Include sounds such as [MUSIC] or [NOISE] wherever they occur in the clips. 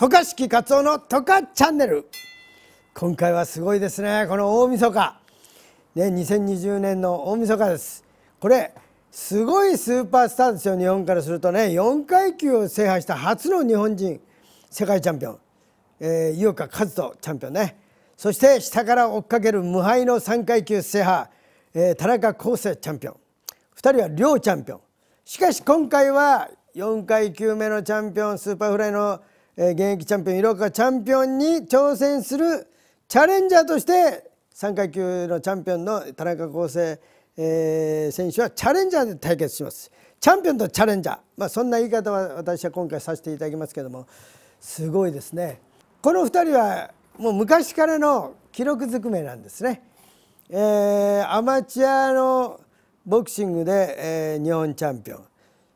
渡嘉敷勝夫の渡嘉チャンネル今回はすごいですねこの大晦日ね2020年の大晦日ですこれすごいスーパースターですよ日本からするとね4階級を制覇した初の日本人世界チャンピオン、えー、井岡一人チャンピオンねそして下から追っかける無敗の3階級制覇、えー、田中康生チャンピオン2人は両チャンピオンしかし今回は4階級目のチャンピオンスーパーフライのえ現役チャンピオン色川チャンピオンに挑戦するチャレンジャーとして3階級のチャンピオンの田中康生、えー、選手はチャレンジャーで対決します。チャンピオンとチャレンジャー、まあ、そんな言い方は私は今回させていただきますけどもすごいですねこの2人はもう昔からの記録ずくめなんですね、えー、アマチュアのボクシングで、えー、日本チャンピオン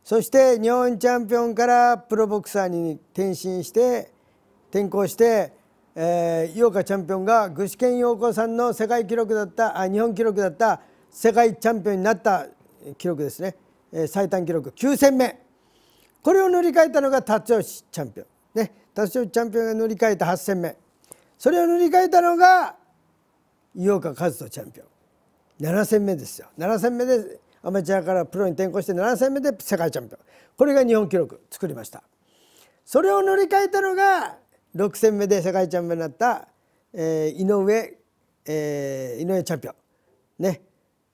そして日本チャンピオンからプロボクサーに転身して転向してえー、井岡チャンピオンが具志堅用高さんの世界記録だったあ日本記録だった世界チャンピオンになった記録ですね、えー、最短記録9戦目これを塗り替えたのが辰吉チャンピオンね辰吉チャンピオンが塗り替えた8戦目それを塗り替えたのが井岡一人チャンピオン7戦目ですよ7戦目でアマチュアからプロに転向して7戦目で世界チャンピオンこれが日本記録作りましたそれを乗り換えたのが6戦目で世界チャンピオンになった、えー、井上、えー、井上チャンピオンね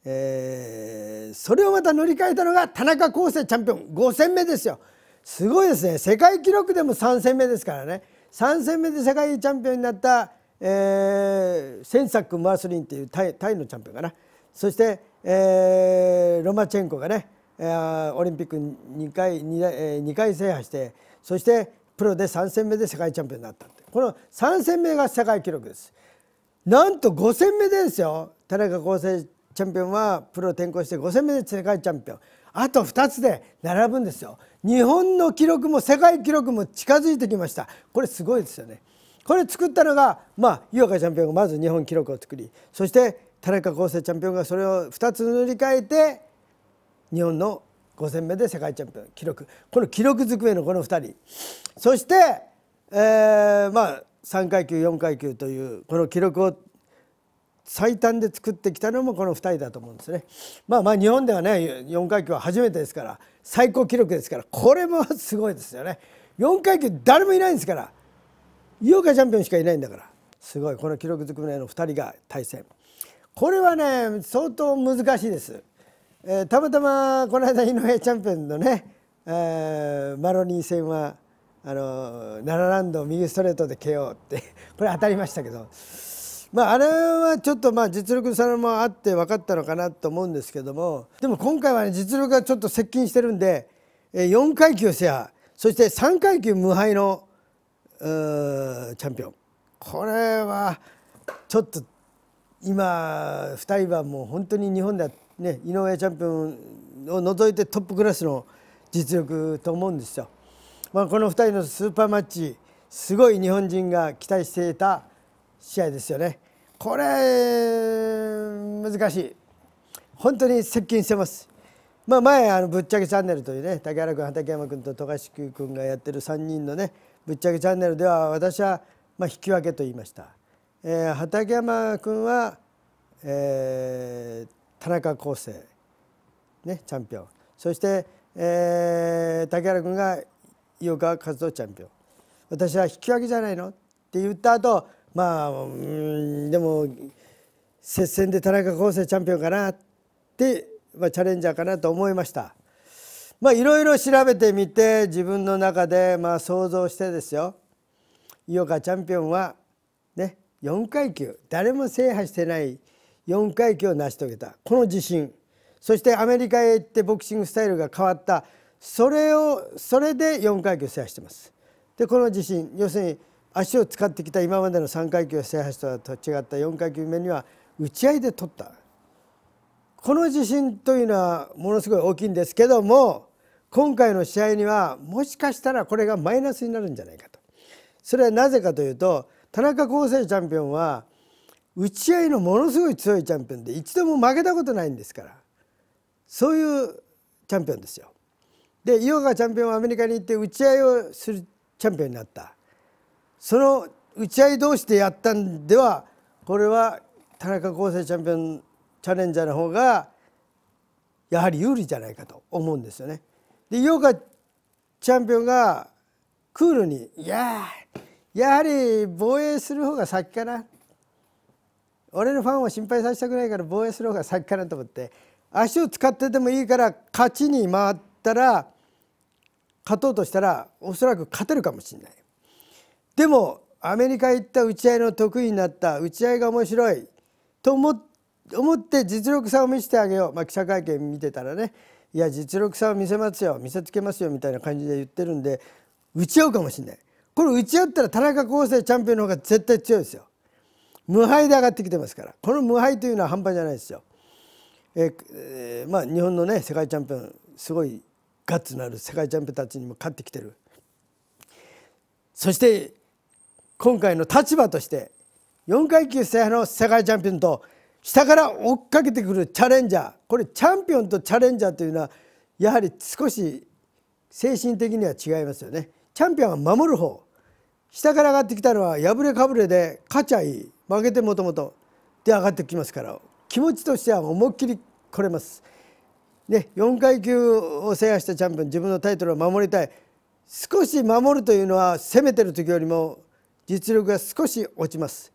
えー、それをまた乗り換えたのが田中康生チャンピオン5戦目ですよすごいですね世界記録でも3戦目ですからね3戦目で世界チャンピオンになった、えー、センサック・マースリンっていうタイのチャンピオンかなそして、えー、ロマチェンコがねオリンピック2回 ,2 2回制覇してそしてプロで3戦目で世界チャンピオンになったこの3戦目が世界記録ですなんと5戦目ですよ田中康生チャンピオンはプロ転向して5戦目で世界チャンピオンあと2つで並ぶんですよ日本の記録も世界記録も近づいてきましたこれすごいですよねこれ作ったのがまあ井岡チャンピオンがまず日本記録を作りそして田中康生チャンピオンがそれを2つ塗り替えて日本の5戦目で世界チャンピオン記録この記録づくめのこの2人そして、えー、まあ3階級4階級というこの記録を最短で作ってきたのもこの2人だと思うんですね。まあまあ日本ではね4階級は初めてですから最高記録ですからこれもすごいですよね。4階級誰もいないんですから井岡チャンピオンしかいないんだからすごいこの記録づくめの2人が対戦。これはね相当難しいです。えー、たまたまこの間井上チャンピオンのね、えー、マロニー戦はあの7ラウンド右ストレートで KO って [LAUGHS] これ当たりましたけど、まあ、あれはちょっとまあ実力差もあって分かったのかなと思うんですけどもでも今回は、ね、実力がちょっと接近してるんで4階級制覇そして3階級無敗のチャンピオンこれはちょっと今2人はもう本当に日本では、ね、井上チャンピオンを除いてトップクラスの実力と思うんですよ。まあ、この2人のスーパーマッチすごい日本人が期待していた試合ですよね。これ難しい本当に接近してます。まあ、前あのぶっちゃけチャンネルというね竹原君畠山君と富樫君がやってる3人のねぶっちゃけチャンネルでは私はまあ引き分けと言いました。えー、畠山君は、えー、田中康生、ね、チャンピオンそして、えー、竹原君が井岡一夫チャンピオン私は引き分けじゃないのって言った後まあうんでも接戦で田中康生チャンピオンかなって、まあ、チャレンジャーかなと思いました。まあいろいろ調べてみて自分の中でまあ想像してですよ井岡チャンピオンはね4階級誰も制覇してない4階級を成し遂げたこの自信そしてアメリカへ行ってボクシングスタイルが変わったそれをそれで4階級制覇してます。でこの自信要するに足を使ってきた今までの3階級を制覇したと違った4階級目には打ち合いで取ったこの自信というのはものすごい大きいんですけども今回の試合にはもしかしたらこれがマイナスになるんじゃないかとそれはなぜかというと田中康生チャンピオンは打ち合いのものすごい強いチャンピオンで一度も負けたことないんですからそういうチャンピオンですよ。で井岡チャンピオンはアメリカに行って打ち合いをするチャンピオンになったその打ち合い同士でやったんではこれは田中康生チャンピオンチャレンジャーの方がやはり有利じゃないかと思うんですよね。で井岡チャンピオンがクールに「いやーやはり防衛する方が先かな俺のファンを心配させたくないから防衛する方が先かなと思って足を使っててもいいから勝ちに回ったら勝とうとしたらおそらく勝てるかもしれない。でもアメリカ行った打ち合いの得意になった打ち合いが面白いと思って実力差を見せてあげよう、まあ、記者会見見てたらねいや実力差を見せますよ見せつけますよみたいな感じで言ってるんで打ち合うかもしれない。これ打ち合ったら田中康生チャンピオンの方が絶対強いですよ無敗で上がってきてますからこの無敗というのは半端じゃないですよええー、まあ日本のね世界チャンピオンすごいガッツのある世界チャンピオンたちにも勝ってきてるそして今回の立場として4階級制覇の世界チャンピオンと下から追っかけてくるチャレンジャーこれチャンピオンとチャレンジャーというのはやはり少し精神的には違いますよね。チャンピオンは守る方下から上がってきたのは破れかぶれで勝ちゃいい負けてもともとで上がってきますから気持ちとしては思いっきりこれます。ね、4階級を制覇したチャンピオン自分のタイトルを守りたい少し守るというのは攻めてる時よりも実力が少し落ちます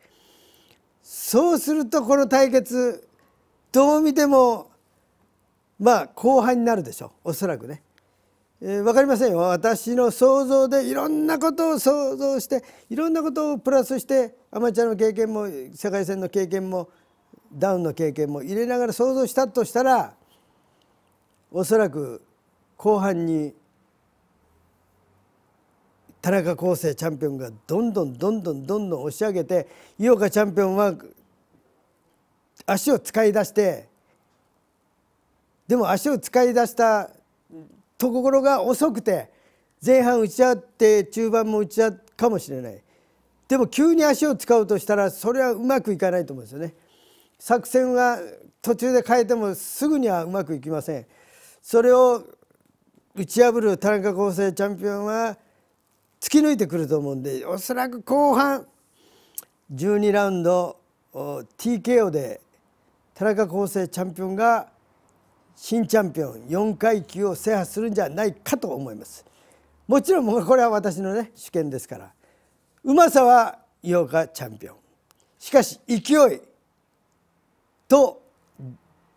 そうするとこの対決どう見てもまあ後半になるでしょうおそらくねえー、分かりませんよ私の想像でいろんなことを想像していろんなことをプラスしてアマチュアの経験も世界戦の経験もダウンの経験も入れながら想像したとしたらおそらく後半に田中康生チャンピオンがどんどんどんどんどんどん押し上げて井岡チャンピオンは足を使い出してでも足を使い出したところが遅くて前半打ち合って中盤も打ち合うかもしれないでも急に足を使うとしたらそれはうまくいかないと思うんですよね。作戦は途中で変えてもすぐにはうまくいきません。それを打ち破る田中康生チャンピオンは突き抜いてくると思うんでおそらく後半12ラウンド TKO で田中康生チャンピオンが新チャンピオン4階級を制覇するんじゃないかと思いますもちろんこれは私のね主権ですからうまさは井岡チャンピオンしかし勢いと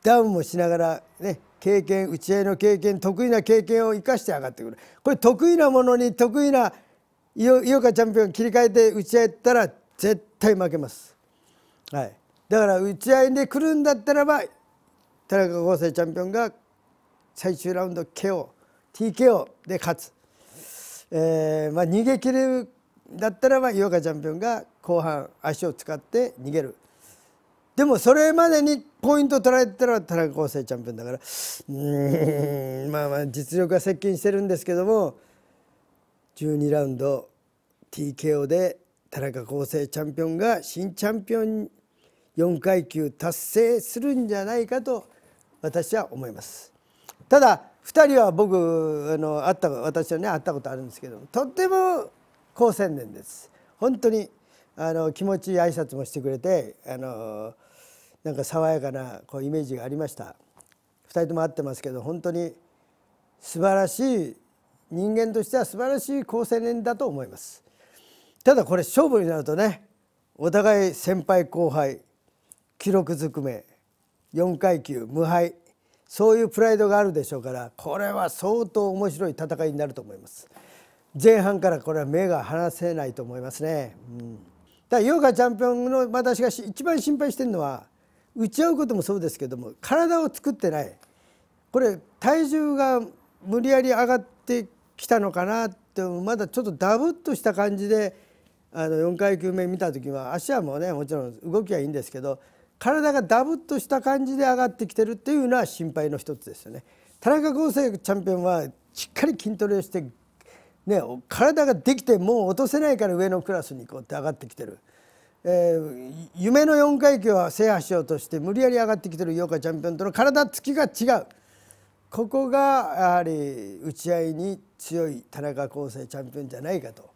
ダウンもしながらね経験打ち合いの経験得意な経験を生かして上がってくるこれ得意なものに得意な井岡チャンピオン切り替えて打ち合いったら絶対負けます、はい、だから打ち合いで来るんだったらば田中康生チャンピオンが最終ラウンド KO、TKO で勝つ、えーまあ、逃げ切れるだったらば井岡チャンピオンが後半足を使って逃げるでもそれまでにポイント取られたら田中康生チャンピオンだからうんまあまあ実力が接近してるんですけども12ラウンド TKO で田中康生チャンピオンが新チャンピオン4階級達成するんじゃないかと私は思いますただ2人は僕あの会った私はね会ったことあるんですけどとっても好青年です本当にあの気持ちいい挨拶もしてくれてあのなんか爽やかなこうイメージがありました2人とも会ってますけど本当に素晴らしい人間としては素晴らしい好青年だと思いますただこれ勝負になるとねお互い先輩後輩記録ずくめ4階級無敗そういうプライドがあるでしょうからこれは相当面白い戦いになると思います前半からこれは目が離せないと思いますね、うん、だチャンピオンの私が一番心配してるのは打ち合うこともそうですけども体を作ってないこれ体重が無理やり上がってきたのかなってまだちょっとダブっとした感じであの4階級目見た時は足はもうねもちろん動きはいいんですけど体がダブっとした感じで上がってきてるっていうのは心配の一つですよね。田中剛成チャンピオンはしっかり筋トレをして、ね、体ができてもう落とせないから上のクラスにこうって上がってきてる、えー、夢の4階級は制覇しようとして無理やり上がってきてるヨーカチャンピオンとの体つきが違うここがやはり打ち合いに強い田中康生チャンピオンじゃないかと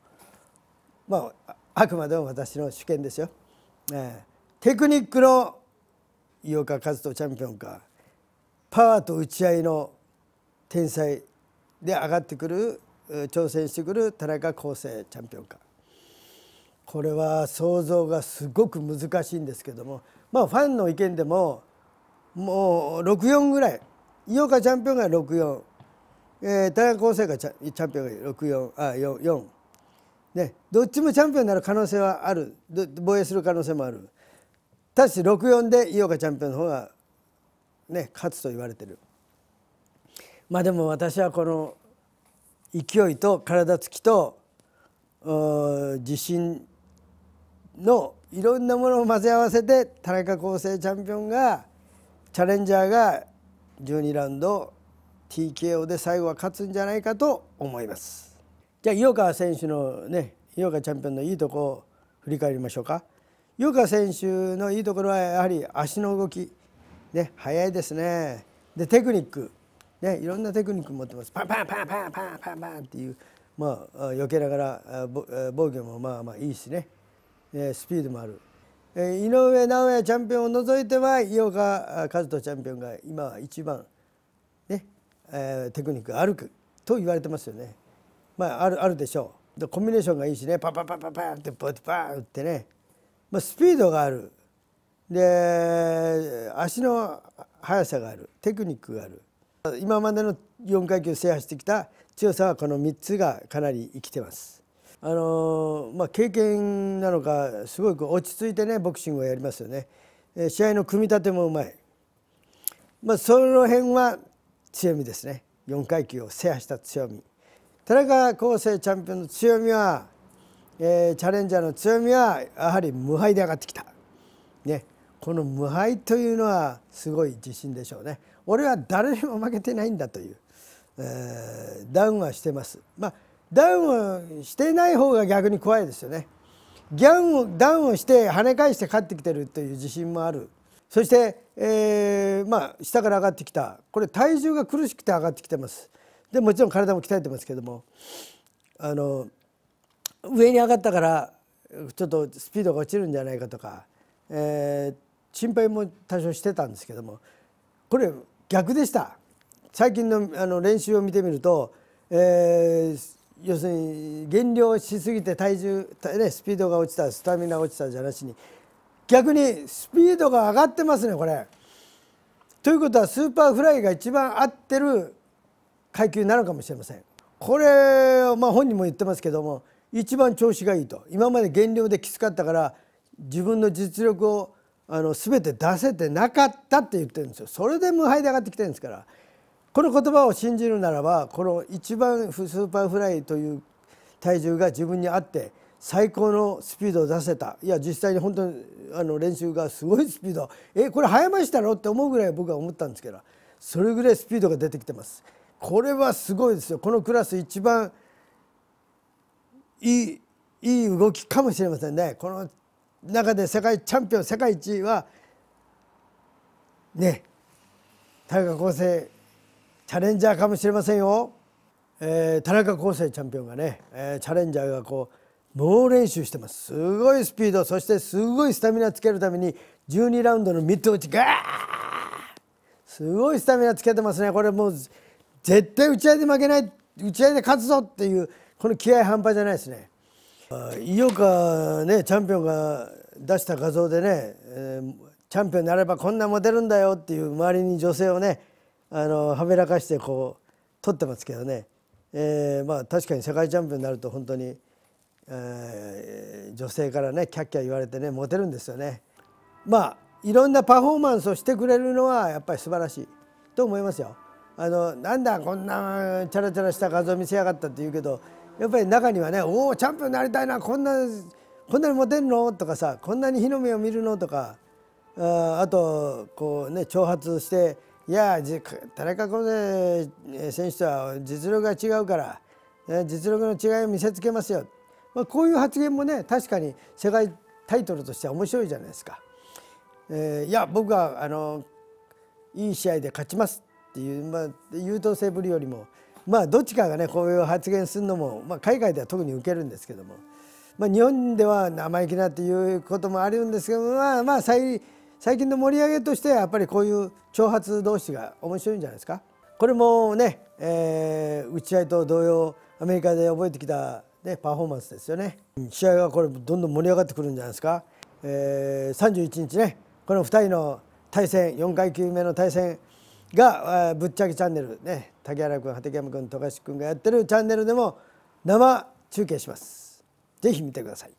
まああくまでも私の主権ですよ。えーテクニックの井岡一人チャンピオンかパワーと打ち合いの天才で上がってくる挑戦してくる田中康生チャンピオンかこれは想像がすごく難しいんですけどもまあファンの意見でももう64ぐらい井岡チャンピオンが64、えー、田中康生がチャンピオンが64あ44。ね、どっちもチャンピオンになる可能性はある防衛する可能性もあるただし64で井岡チャンピオンの方がね勝つと言われてるまあでも私はこの勢いと体つきと自信のいろんなものを混ぜ合わせて田中康生チャンピオンがチャレンジャーが12ラウンド TKO で最後は勝つんじゃないかと思いますじゃあ井岡選手のね井岡チャンピオンのいいとこを振り返りましょうか。ヨカ選手のいいところはやはり足の動き、ね、速いですねでテクニック、ね、いろんなテクニック持ってますパンパンパンパンパンパンパンっていう、まあ、避けながら防御もまあまあいいしねスピードもある井上尚弥チャンピオンを除いては井岡和人チャンピオンが今は一番、ねえテクニックがあると言われてますよね。まあ、あるあるでしょうでコンビネーションがいいしねパパパパパンってパンってねまあ、スピードがあるで足の速さがあるテクニックがある今までの4階級制覇してきた強さはこの3つがかなり生きてます。あのまあ、経験なのかすごく落ち着いてねボクシングをやりますよね。試合の組み立てもうまい、まあ、その辺は強みですね4階級を制覇した強み田中康生チャンピオンの強みはえー、チャレンジャーの強みはやはり無敗で上がってきた、ね、この無敗というのはすごい自信でしょうね俺は誰にも負けてないんだという、えー、ダウンはしてます、まあ、ダウンしてない方が逆に怖いですよねギャンをダウンをして跳ね返して勝ってきてるという自信もあるそして、えー、まあ、下から上がってきたこれ体重が苦しくて上がってきてますでもちろん体も鍛えてますけどもあの上に上がったからちょっとスピードが落ちるんじゃないかとか、えー、心配も多少してたんですけどもこれ逆でした最近のあの練習を見てみると、えー、要するに減量しすぎて体重、ね、スピードが落ちたスタミナが落ちたじゃなしに逆にスピードが上がってますねこれ。ということはスーパーフライが一番合ってる階級なのかもしれません。これ、まあ、本人も言ってますけども一番調子がいいと今まで減量できつかったから自分の実力をあの全て出せてなかったって言ってるんですよそれで無敗で上がってきてるんですからこの言葉を信じるならばこの一番スーパーフライという体重が自分にあって最高のスピードを出せたいや実際に本当にあの練習がすごいスピードえこれ早ましたろって思うぐらい僕は思ったんですけどそれぐらいスピードが出てきてます。これはすごいですよこのクラス一番いいいい動きかもしれませんねこの中で世界チャンピオン世界一はね田中康生チャレンジャーかもしれませんよ、えー、田中康生チャンピオンがね、えー、チャレンジャーがこう猛練習してますすごいスピードそしてすごいスタミナつけるために12ラウンドのミット打ちガーすごいスタミナつけてますねこれもう絶対打ち合いで負けない打ち合いで勝つぞっていうこの気合半端じゃないですね。井岡ねチャンピオンが出した画像でね、えー、チャンピオンになればこんなモデルんだよっていう周りに女性をねあのはべらかしてこう撮ってますけどね、えー、まあ確かに世界チャンピオンになると本当に、えー、女性からねキャッキャ言われてねモテるんですよね。まあいろんなパフォーマンスをしてくれるのはやっぱり素晴らしいと思いますよ。あのなんだこんなチャラチャラした画像見せやがったって言うけどやっぱり中にはね「おおチャンピオンになりたいなこんなこんなにモテるの?」とかさ「こんなに日の目を見るの?」とかああとこうね挑発して「いや田中梢選手とは実力が違うから、実力の違いを見せつけますよ」まあ、こういう発言もね確かに世界タイトルとしては面白いじゃないですか。えー、いや僕はあのいい試合で勝ちますっていう、まあ、優等生ぶりよりもまあどっちかがねこういう発言するのも、まあ、海外では特に受けるんですけども、まあ、日本では生意気なっていうこともあるんですけどまあまあ最最近の盛り上げとしてはやっぱりこういう挑発同士が面白いんじゃないですか。これもね、えー、打ち合いと同様アメリカで覚えてきた、ね、パフォーマンスですよね。試合がこれどんどん盛り上がってくるんじゃないですか。えー、31日ねこの2人の対戦4階級目の対戦が「ぶっちゃけチャンネルね」竹原君畠山君富樫君がやってるチャンネルでも生中継します。ぜひ見てください